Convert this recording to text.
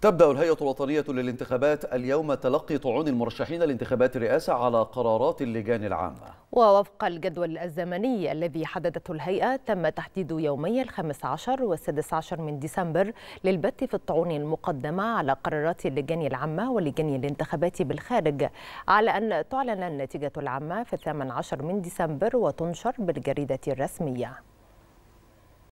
تبدأ الهيئة الوطنية للانتخابات اليوم تلقي طعون المرشحين لانتخابات الرئاسة على قرارات اللجان العامة ووفق الجدول الزمني الذي حددته الهيئة تم تحديد يومي الخامس عشر والسادس عشر من ديسمبر للبت في الطعون المقدمة على قرارات اللجان العامة ولجان الانتخابات بالخارج على أن تعلن النتيجة العامة في الثامن عشر من ديسمبر وتنشر بالجريدة الرسمية